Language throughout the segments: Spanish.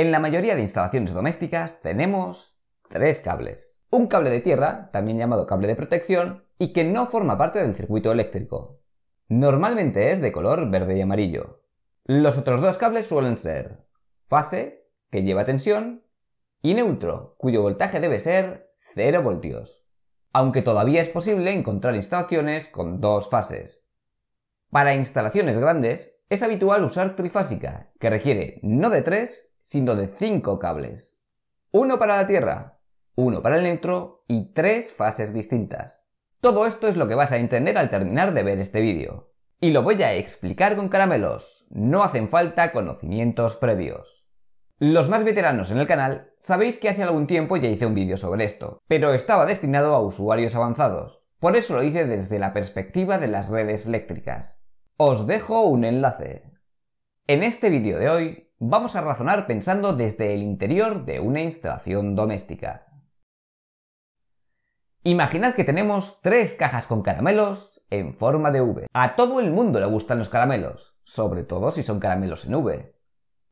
En la mayoría de instalaciones domésticas tenemos tres cables. Un cable de tierra, también llamado cable de protección, y que no forma parte del circuito eléctrico. Normalmente es de color verde y amarillo. Los otros dos cables suelen ser fase, que lleva tensión, y neutro, cuyo voltaje debe ser 0 voltios. Aunque todavía es posible encontrar instalaciones con dos fases. Para instalaciones grandes es habitual usar trifásica, que requiere no de 3, sino de cinco cables. Uno para la Tierra, uno para el neutro y tres fases distintas. Todo esto es lo que vas a entender al terminar de ver este vídeo. Y lo voy a explicar con caramelos, no hacen falta conocimientos previos. Los más veteranos en el canal sabéis que hace algún tiempo ya hice un vídeo sobre esto, pero estaba destinado a usuarios avanzados, por eso lo hice desde la perspectiva de las redes eléctricas. Os dejo un enlace. En este vídeo de hoy Vamos a razonar pensando desde el interior de una instalación doméstica. Imaginad que tenemos tres cajas con caramelos en forma de V. A todo el mundo le gustan los caramelos, sobre todo si son caramelos en V.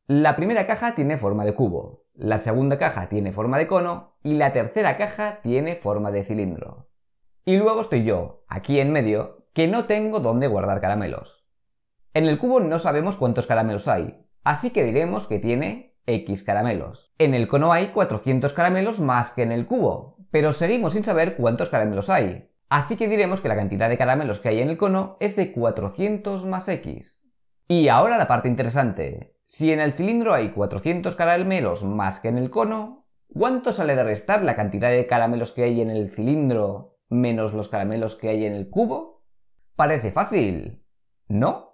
La primera caja tiene forma de cubo, la segunda caja tiene forma de cono y la tercera caja tiene forma de cilindro. Y luego estoy yo, aquí en medio, que no tengo dónde guardar caramelos. En el cubo no sabemos cuántos caramelos hay, Así que diremos que tiene X caramelos. En el cono hay 400 caramelos más que en el cubo, pero seguimos sin saber cuántos caramelos hay. Así que diremos que la cantidad de caramelos que hay en el cono es de 400 más X. Y ahora la parte interesante. Si en el cilindro hay 400 caramelos más que en el cono, ¿cuánto sale de restar la cantidad de caramelos que hay en el cilindro menos los caramelos que hay en el cubo? Parece fácil, ¿no?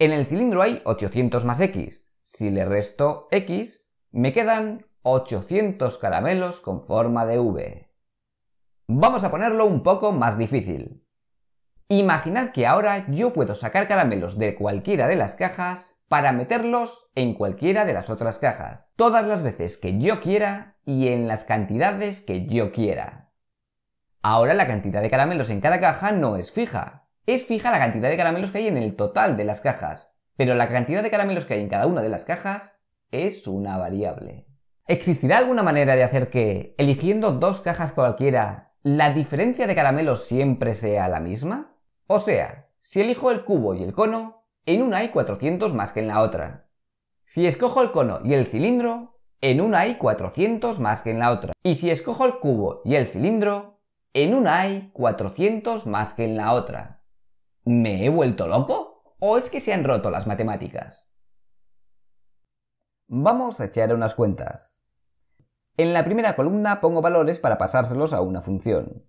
En el cilindro hay 800 más X. Si le resto X, me quedan 800 caramelos con forma de V. Vamos a ponerlo un poco más difícil. Imaginad que ahora yo puedo sacar caramelos de cualquiera de las cajas para meterlos en cualquiera de las otras cajas, todas las veces que yo quiera y en las cantidades que yo quiera. Ahora la cantidad de caramelos en cada caja no es fija, es fija la cantidad de caramelos que hay en el total de las cajas, pero la cantidad de caramelos que hay en cada una de las cajas es una variable. ¿Existirá alguna manera de hacer que, eligiendo dos cajas cualquiera, la diferencia de caramelos siempre sea la misma? O sea, si elijo el cubo y el cono, en una hay 400 más que en la otra. Si escojo el cono y el cilindro, en una hay 400 más que en la otra. Y si escojo el cubo y el cilindro, en una hay 400 más que en la otra. ¿Me he vuelto loco? ¿O es que se han roto las matemáticas? Vamos a echar unas cuentas. En la primera columna pongo valores para pasárselos a una función.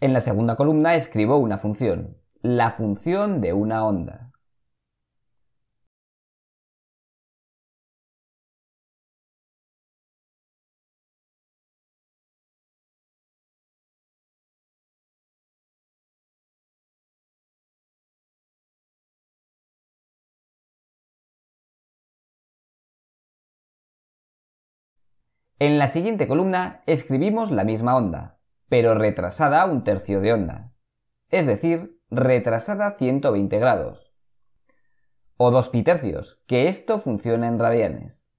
En la segunda columna escribo una función, la función de una onda. En la siguiente columna escribimos la misma onda, pero retrasada un tercio de onda, es decir, retrasada 120 grados, o dos tercios, que esto funciona en radianes.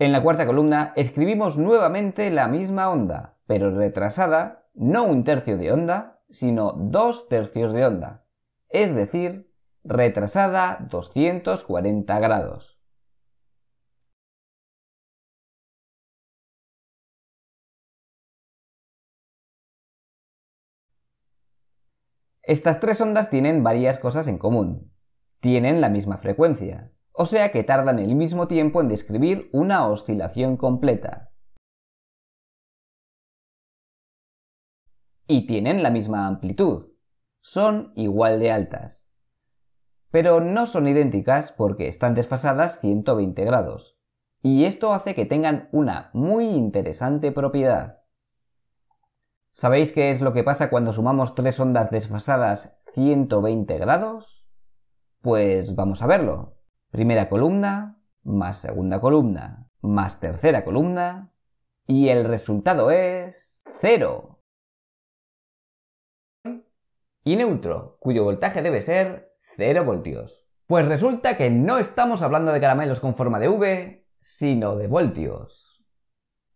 En la cuarta columna escribimos nuevamente la misma onda, pero retrasada no un tercio de onda, sino dos tercios de onda, es decir, retrasada 240 grados. Estas tres ondas tienen varias cosas en común. Tienen la misma frecuencia, o sea que tardan el mismo tiempo en describir una oscilación completa. Y tienen la misma amplitud, son igual de altas. Pero no son idénticas porque están desfasadas 120 grados, y esto hace que tengan una muy interesante propiedad. ¿Sabéis qué es lo que pasa cuando sumamos tres ondas desfasadas 120 grados? Pues vamos a verlo. Primera columna, más segunda columna, más tercera columna, y el resultado es cero Y neutro, cuyo voltaje debe ser 0 voltios. Pues resulta que no estamos hablando de caramelos con forma de V, sino de voltios.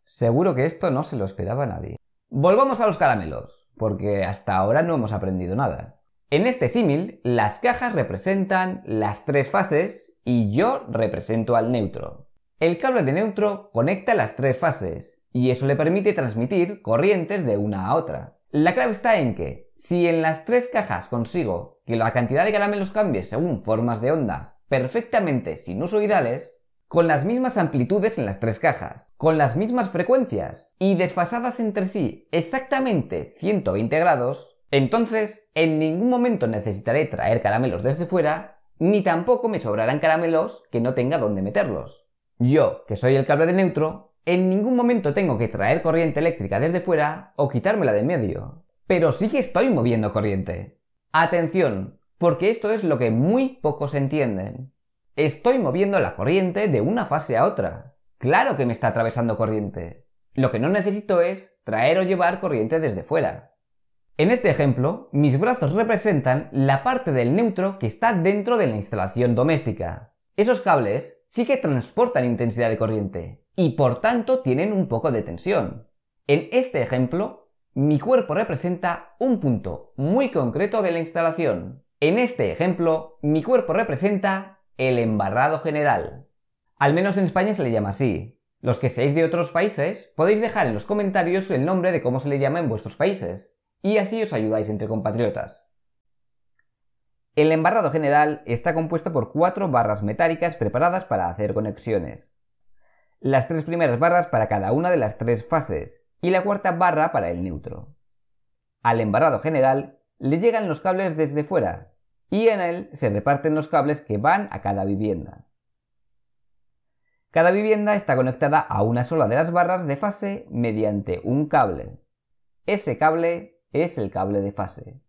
Seguro que esto no se lo esperaba nadie. Volvamos a los caramelos, porque hasta ahora no hemos aprendido nada. En este símil, las cajas representan las tres fases y yo represento al neutro. El cable de neutro conecta las tres fases y eso le permite transmitir corrientes de una a otra. La clave está en que, si en las tres cajas consigo que la cantidad de caramelos cambie según formas de onda perfectamente sinusoidales, con las mismas amplitudes en las tres cajas, con las mismas frecuencias y desfasadas entre sí exactamente 120 grados, entonces en ningún momento necesitaré traer caramelos desde fuera ni tampoco me sobrarán caramelos que no tenga dónde meterlos. Yo, que soy el cable de neutro, en ningún momento tengo que traer corriente eléctrica desde fuera o quitármela de en medio. Pero sí que estoy moviendo corriente. Atención, porque esto es lo que muy pocos entienden. Estoy moviendo la corriente de una fase a otra. Claro que me está atravesando corriente. Lo que no necesito es traer o llevar corriente desde fuera. En este ejemplo, mis brazos representan la parte del neutro que está dentro de la instalación doméstica. Esos cables sí que transportan intensidad de corriente y por tanto tienen un poco de tensión. En este ejemplo, mi cuerpo representa un punto muy concreto de la instalación. En este ejemplo, mi cuerpo representa el embarrado general. Al menos en España se le llama así. Los que seáis de otros países, podéis dejar en los comentarios el nombre de cómo se le llama en vuestros países y así os ayudáis entre compatriotas. El embarrado general está compuesto por cuatro barras metálicas preparadas para hacer conexiones. Las tres primeras barras para cada una de las tres fases y la cuarta barra para el neutro. Al embarrado general le llegan los cables desde fuera y en él se reparten los cables que van a cada vivienda. Cada vivienda está conectada a una sola de las barras de fase mediante un cable. Ese cable es el cable de fase.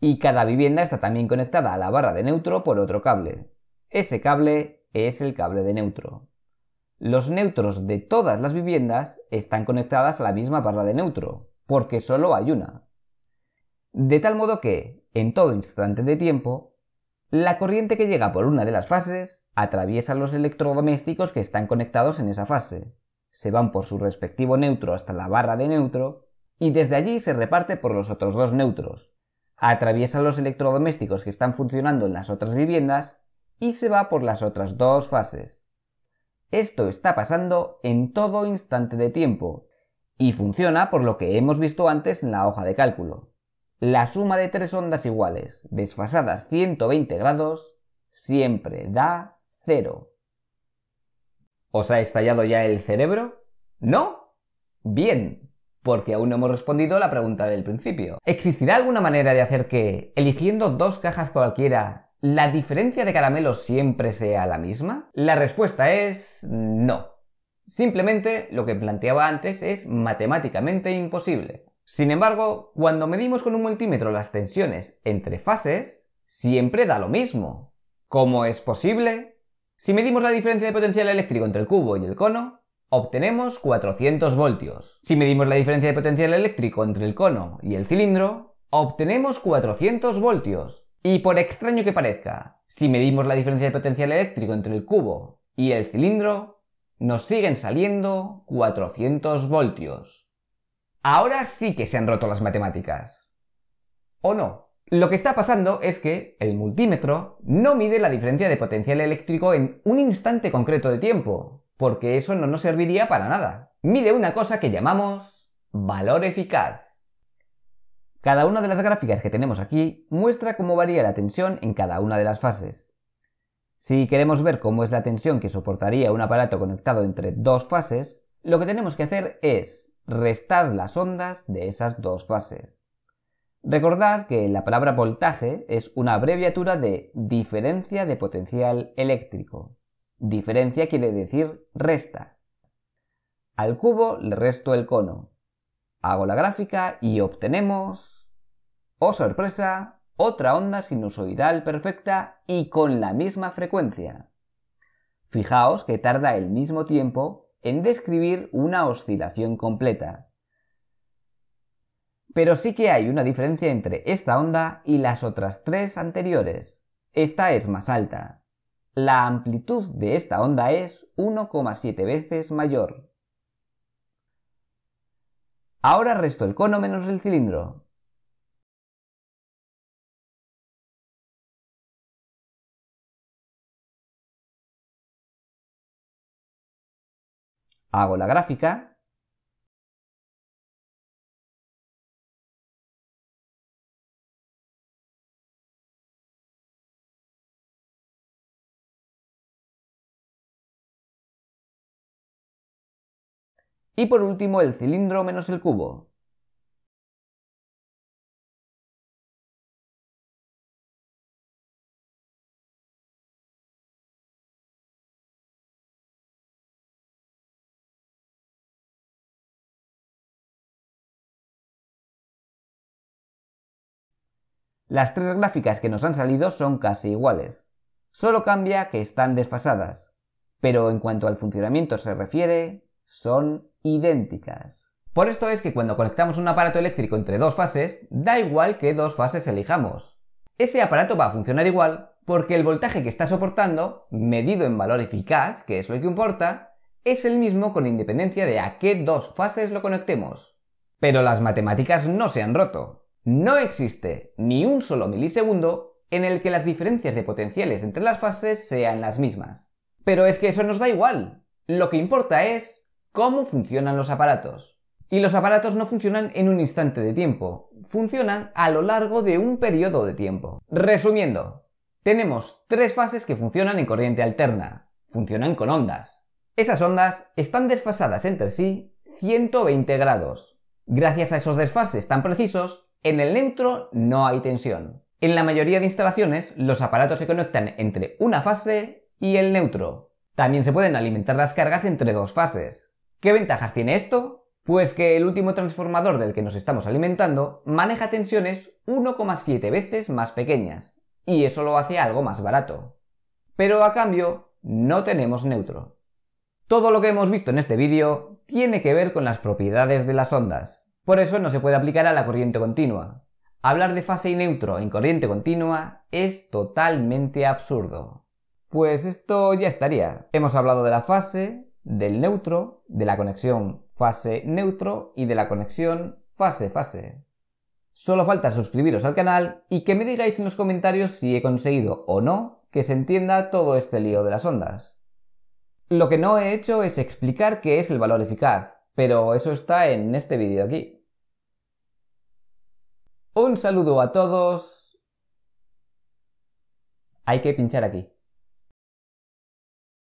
Y cada vivienda está también conectada a la barra de neutro por otro cable. Ese cable es el cable de neutro. Los neutros de todas las viviendas están conectadas a la misma barra de neutro, porque solo hay una. De tal modo que, en todo instante de tiempo, la corriente que llega por una de las fases atraviesa los electrodomésticos que están conectados en esa fase, se van por su respectivo neutro hasta la barra de neutro y desde allí se reparte por los otros dos neutros, atraviesa los electrodomésticos que están funcionando en las otras viviendas y se va por las otras dos fases. Esto está pasando en todo instante de tiempo y funciona por lo que hemos visto antes en la hoja de cálculo. La suma de tres ondas iguales, desfasadas 120 grados, siempre da cero. ¿Os ha estallado ya el cerebro? ¿No? Bien, porque aún no hemos respondido a la pregunta del principio. ¿Existirá alguna manera de hacer que, eligiendo dos cajas cualquiera, la diferencia de caramelos siempre sea la misma? La respuesta es no. Simplemente lo que planteaba antes es matemáticamente imposible. Sin embargo, cuando medimos con un multímetro las tensiones entre fases, siempre da lo mismo. ¿Cómo es posible? Si medimos la diferencia de potencial eléctrico entre el cubo y el cono, obtenemos 400 voltios. Si medimos la diferencia de potencial eléctrico entre el cono y el cilindro, obtenemos 400 voltios. Y por extraño que parezca, si medimos la diferencia de potencial eléctrico entre el cubo y el cilindro, nos siguen saliendo 400 voltios. Ahora sí que se han roto las matemáticas. ¿O no? Lo que está pasando es que el multímetro no mide la diferencia de potencial eléctrico en un instante concreto de tiempo, porque eso no nos serviría para nada. Mide una cosa que llamamos valor eficaz. Cada una de las gráficas que tenemos aquí muestra cómo varía la tensión en cada una de las fases. Si queremos ver cómo es la tensión que soportaría un aparato conectado entre dos fases, lo que tenemos que hacer es restar las ondas de esas dos fases. Recordad que la palabra voltaje es una abreviatura de diferencia de potencial eléctrico. Diferencia quiere decir resta. Al cubo le resto el cono. Hago la gráfica y obtenemos... ¡Oh sorpresa! Otra onda sinusoidal perfecta y con la misma frecuencia. Fijaos que tarda el mismo tiempo en describir una oscilación completa. Pero sí que hay una diferencia entre esta onda y las otras tres anteriores. Esta es más alta la amplitud de esta onda es 1,7 veces mayor. Ahora resto el cono menos el cilindro. Hago la gráfica Y por último el cilindro menos el cubo. Las tres gráficas que nos han salido son casi iguales. Solo cambia que están desfasadas. Pero en cuanto al funcionamiento se refiere, son idénticas. Por esto es que cuando conectamos un aparato eléctrico entre dos fases, da igual qué dos fases elijamos. Ese aparato va a funcionar igual porque el voltaje que está soportando, medido en valor eficaz, que es lo que importa, es el mismo con independencia de a qué dos fases lo conectemos. Pero las matemáticas no se han roto. No existe ni un solo milisegundo en el que las diferencias de potenciales entre las fases sean las mismas. Pero es que eso nos da igual. Lo que importa es cómo funcionan los aparatos. Y los aparatos no funcionan en un instante de tiempo, funcionan a lo largo de un periodo de tiempo. Resumiendo, tenemos tres fases que funcionan en corriente alterna, funcionan con ondas. Esas ondas están desfasadas entre sí 120 grados. Gracias a esos desfases tan precisos, en el neutro no hay tensión. En la mayoría de instalaciones, los aparatos se conectan entre una fase y el neutro. También se pueden alimentar las cargas entre dos fases. ¿Qué ventajas tiene esto? Pues que el último transformador del que nos estamos alimentando maneja tensiones 1,7 veces más pequeñas, y eso lo hace algo más barato. Pero a cambio, no tenemos neutro. Todo lo que hemos visto en este vídeo tiene que ver con las propiedades de las ondas, por eso no se puede aplicar a la corriente continua. Hablar de fase y neutro en corriente continua es totalmente absurdo. Pues esto ya estaría. Hemos hablado de la fase, del neutro, de la conexión fase-neutro y de la conexión fase-fase. Solo falta suscribiros al canal y que me digáis en los comentarios si he conseguido o no que se entienda todo este lío de las ondas. Lo que no he hecho es explicar qué es el valor eficaz, pero eso está en este vídeo aquí. Un saludo a todos. Hay que pinchar aquí.